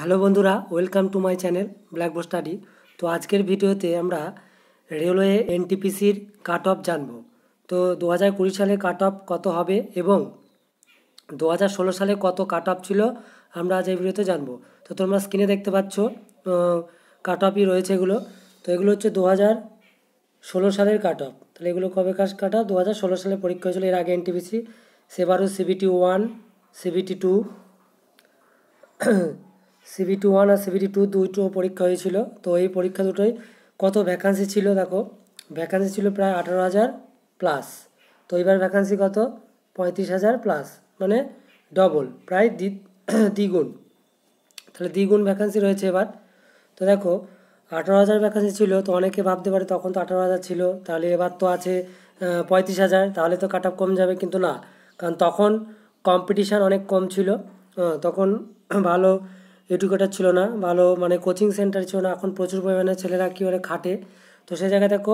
hello বন্ধুরা welcome to my channel blackboard study তো আজকের ভিডিওতে আমরা রেলওয়ে এনটিপিসির কাট অফ জানব তো দু হাজার কুড়ি সালে কাট অফ কত হবে এবং দু হাজার ষোলো সালে কত কাট অফ ছিল আমরা আজ এই ভিডিওতে জানবো তো তোমরা স্ক্রিনে দেখতে পাচ্ছ কাট অফই রয়েছে এগুলো তো এগুলো হচ্ছে দু হাজার ষোলো সালের কাট অফ তাহলে এগুলো কবে কাজ কাট অফ দু হাজার ষোলো সালে পরীক্ষা হয়েছিল এর আগে এনটিপিসি সেবারও CBT one CBT two two one আর সিভিটি টু দুটো পরীক্ষা হয়েছিল তো এই পরীক্ষা দুটোই কত ভ্যাকান্সি ছিল দেখো ভ্যাকান্সি ছিল প্রায় আঠারো হাজার প্লাস তো এবার ভ্যাকান্সি কত পঁয়ত্রিশ হাজার প্লাস মানে ডবল প্রায় দ্বি দ্বিগুণ তাহলে দ্বিগুণ ভ্যাকান্সি রয়েছে এবার তো দেখো আঠারো হাজার ভ্যাকান্সি ছিল তো অনেকে ভাবতে পারে তখন তো আঠারো হাজার ছিল তাহলে এবার তো আছে পঁয়ত্রিশ হাজার তাহলে তো কাট কম যাবে কিন্তু না কারণ তখন কম্পিটিশান অনেক কম ছিল তখন ভালো এডুকেটার ছিল না ভালো মানে কোচিং সেন্টার ছিল না এখন প্রচুর পরিমাণে ছেলেরা কীভাবে খাটে তো সেই জায়গায় দেখো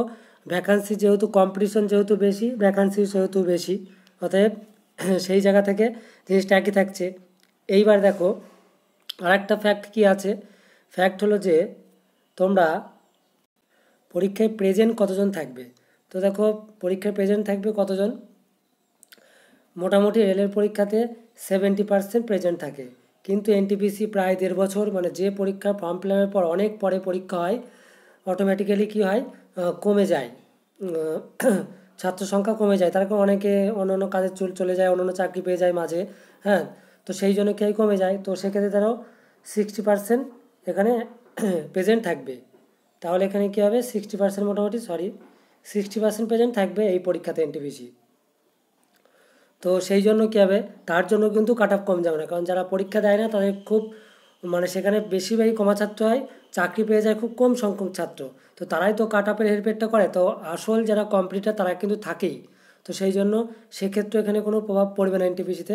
ভ্যাকান্সি যেহেতু কম্পিটিশন যেহেতু বেশি ভ্যাকান্সি সেহেতু বেশি অতএব সেই জায়গা থেকে জিনিসটা একই থাকছে এইবার দেখো আরেকটা ফ্যাক্ট কি আছে ফ্যাক্ট হলো যে তোমরা পরীক্ষায় প্রেজেন্ট কতজন থাকবে তো দেখো পরীক্ষায় প্রেজেন্ট থাকবে কতজন মোটামুটি রেলের পরীক্ষাতে সেভেন্টি পার্সেন্ট প্রেজেন্ট থাকে কিন্তু এনটিপিসি প্রায় দেড় বছর মানে যে পরীক্ষা ফর্ম ফিলামের পর অনেক পরে পরীক্ষা হয় অটোমেটিক্যালি কী হয় কমে যায় ছাত্র সংখ্যা কমে যায় তার অনেকে অন্য অন্য কাজে চুল চলে যায় অন্য চাকরি পেয়ে যায় মাঝে হ্যাঁ তো সেই জন্য কেউ কমে যায় তো সেক্ষেত্রে তারাও সিক্সটি পার্সেন্ট এখানে প্রেজেন্ট থাকবে তাহলে এখানে কী হবে সিক্সটি পার্সেন্ট মোটামুটি সরি সিক্সটি পার্সেন্ট প্রেজেন্ট থাকবে এই পরীক্ষাতে এনটিপিসি তো সেই জন্য কী হবে তার জন্য কিন্তু কাট কম যাবে না কারণ যারা পরীক্ষা দেয় না তাদের খুব মানে সেখানে বেশিরভাগই কমা ছাত্র হয় চাকরি পেয়ে যায় খুব কম সংখ্যক ছাত্র তো তারাই তো কাট আপের হেরফেরটা করে তো আসল যারা কম্পিটিটার তারা কিন্তু থাকেই তো সেই জন্য সেক্ষেত্রে এখানে কোনো প্রভাব পড়বে না এনটিপিসিতে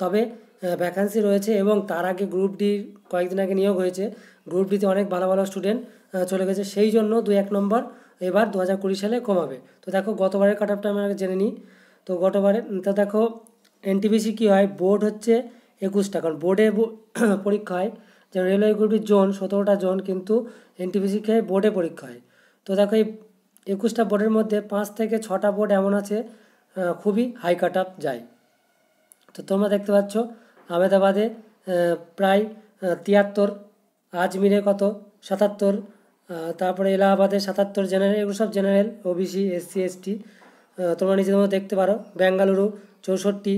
তবে ভ্যাকান্সি রয়েছে এবং তার আগে গ্রুপ ডি কয়েকদিন আগে নিয়োগ হয়েছে গ্রুপ ডিতে অনেক ভালো ভালো স্টুডেন্ট চলে গেছে সেই জন্য দু এক নম্বর এবার দু হাজার কুড়ি সালে কমাবে তো দেখো গতবারের কাট আপটা আগে জেনে নিই তো গতবারে তো দেখো এনটিপিসি কী হয় বোর্ড হচ্ছে একুশটা কারণ বোর্ডে পরীক্ষা হয় যেমন রেলওয়ে গ্রুপটির জোন সতেরোটা জোন কিন্তু এনটিপিসি খেয়ে বোর্ডে পরীক্ষা হয় তো দেখো এই একুশটা বোর্ডের মধ্যে পাঁচ থেকে ছটা বোর্ড এমন আছে খুবই হাই কাট আপ যায় তো তোমরা দেখতে পাচ্ছ আহমেদাবাদে প্রায় তিয়াত্তর আজমিরে কত সাতাত্তর তারপরে এলাহাবাদে সাতাত্তর জেনারেল এগুলো সব জেনারেল ওবিসি এসসি এসটি তোমরা নিজেদের মধ্যে দেখতে পারো বেঙ্গালুরু চৌষট্টি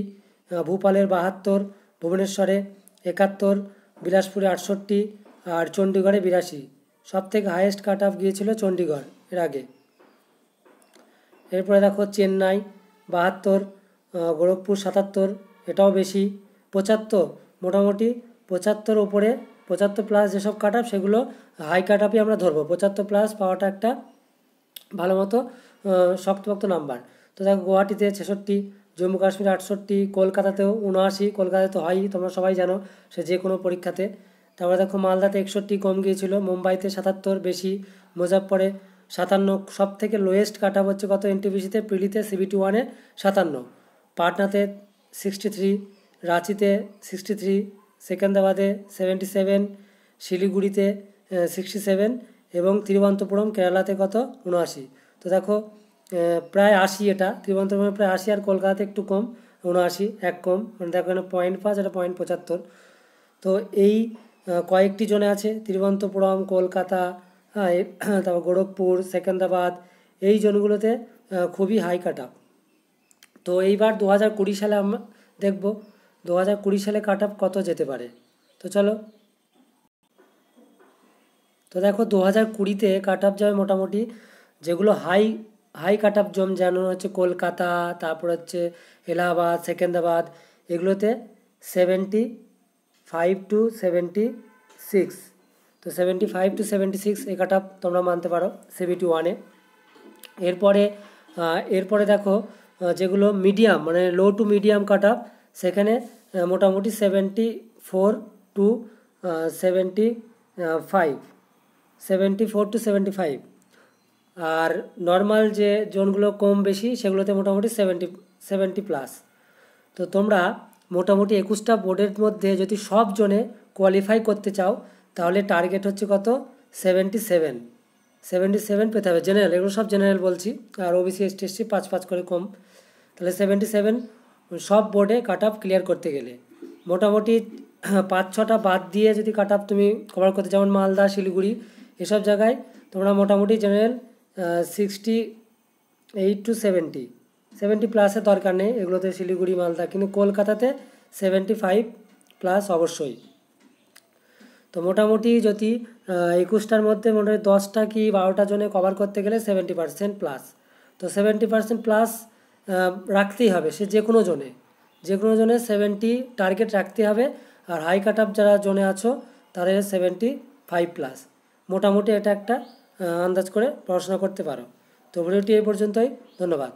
ভূপালের বাহাত্তর ভুবনেশ্বরে একাত্তর বিলাসপুরে আটষট্টি আর চণ্ডীগড়ে বিরাশি সবথেকে হায়েস্ট কাট অফ গিয়েছিল চণ্ডীগড় এর আগে এরপরে দেখো চেন্নাই বাহাত্তর গোরখপুর সাতাত্তর এটাও বেশি পঁচাত্তর মোটামুটি পঁচাত্তর ওপরে পঁচাত্তর প্লাস যেসব কাট সেগুলো হাই কাট আমরা ধরবো পঁচাত্তর প্লাস পাওয়াটা একটা ভালো মতো শক্তপক্ত নাম্বার তো দেখো গুয়াহাটিতে ছেষট্টি জম্মু কাশ্মীর আটষট্টি কলকাতাতেও উনআশি কলকাতাতে তো হয়ই তোমরা সবাই জানো সে যে কোনো পরীক্ষাতে তারপরে দেখো মালদাতে একষট্টি কম গিয়েছিল মুম্বাইতে সাতাত্তর বেশি মুজাফরে সাতান্ন সব থেকে লোয়েস্ট কাট হচ্ছে কত এনটিপিসিতে পিলিতে সিবিটি ওয়ানে সাতান্ন পাটনাতে সিক্সটি থ্রি রাঁচিতে সিক্সটি থ্রি সেকেন্দাবাদে সেভেন্টি সেভেন শিলিগুড়িতে সিক্সটি সেভেন এবং তিরুবনন্তপুরম কেরালাতে কত উনআশি তো দেখো প্রায় আশি এটা তিরুবনন্তপুরমে প্রায় আশি আর কলকাতাতে একটু কম উনআশি এক কম মানে দেখো এখানে পয়েন্ট পাঁচ এটা পয়েন্ট পঁচাত্তর তো এই কয়েকটি জনে আছে তিরুবনন্তপুরম কলকাতা তারপর গোরখপুর সেকেন্দ্রাবাদ এই জোনগুলোতে খুবই হাই কাট তো এইবার দু হাজার কুড়ি সালে আমরা দেখব দু হাজার কুড়ি সালে কাট কত যেতে পারে তো চলো তো দেখো দু হাজার কুড়িতে কাট অফ যাবে মোটামুটি যেগুলো হাই হাই কাট অফ জম যেমন হচ্ছে কলকাতা তারপর হচ্ছে এলাহাবাদ সেকেন্দ্রাবাদ এগুলোতে seventy five to seventy six তো seventy five to seventy six এ কাট অফ তোমরা মানতে পারো সেভেন্টি ওয়ানে এরপরে এরপরে দেখো যেগুলো মিডিয়াম মানে low to medium cut off সেখানে মোটামুটি seventy four to seventy five seventy four to seventy five আর নর্মাল যে জোনগুলো কম বেশি সেগুলোতে মোটামুটি সেভেন্টি সেভেন্টি প্লাস তো তোমরা মোটামুটি একুশটা বোর্ডের মধ্যে যদি সব জোনে কোয়ালিফাই করতে চাও তাহলে টার্গেট হচ্ছে কত সেভেন্টি সেভেন সেভেন্টি সেভেন পেতে হবে জেনারেল এগুলো সব জেনারেল বলছি আর ওবিসি এসটি এসটি পাঁচ পাঁচ করে কম তাহলে সেভেন্টি সেভেন সব বোর্ডে কাট আপ ক্লিয়ার করতে গেলে মোটামুটি পাঁচ ছটা বাদ দিয়ে যদি কাট আপ তুমি কভার করতে যেমন মালদা শিলিগুড়ি এসব জায়গায় তোমরা মোটামুটি general sixty eight to seventy seventy প্লাসের দরকার নেই এগুলোতে শিলিগুড়ি মালদা কিন্তু কলকাতাতে সেভেন্টি ফাইভ প্লাস অবশ্যই তো মোটামুটি যদি একুশটার মধ্যে মোটামুটি দশটা কি বারোটা জনে কভার করতে গেলে সেভেন্টি পার্সেন্ট প্লাস তো সেভেন্টি পার্সেন্ট প্লাস রাখতেই হবে সে যে কোনো জনে যে কোনো জনে সেভেন্টি টার্গেট রাখতে হবে আর হাই কাট আপ যারা জনে আছো তাদের সেভেন্টি ফাইভ প্লাস মোটামুটি এটা একটা আন্দাজ করে পড়াশোনা করতে পারো তো ভিডিওটি এই পর্যন্তই ধন্যবাদ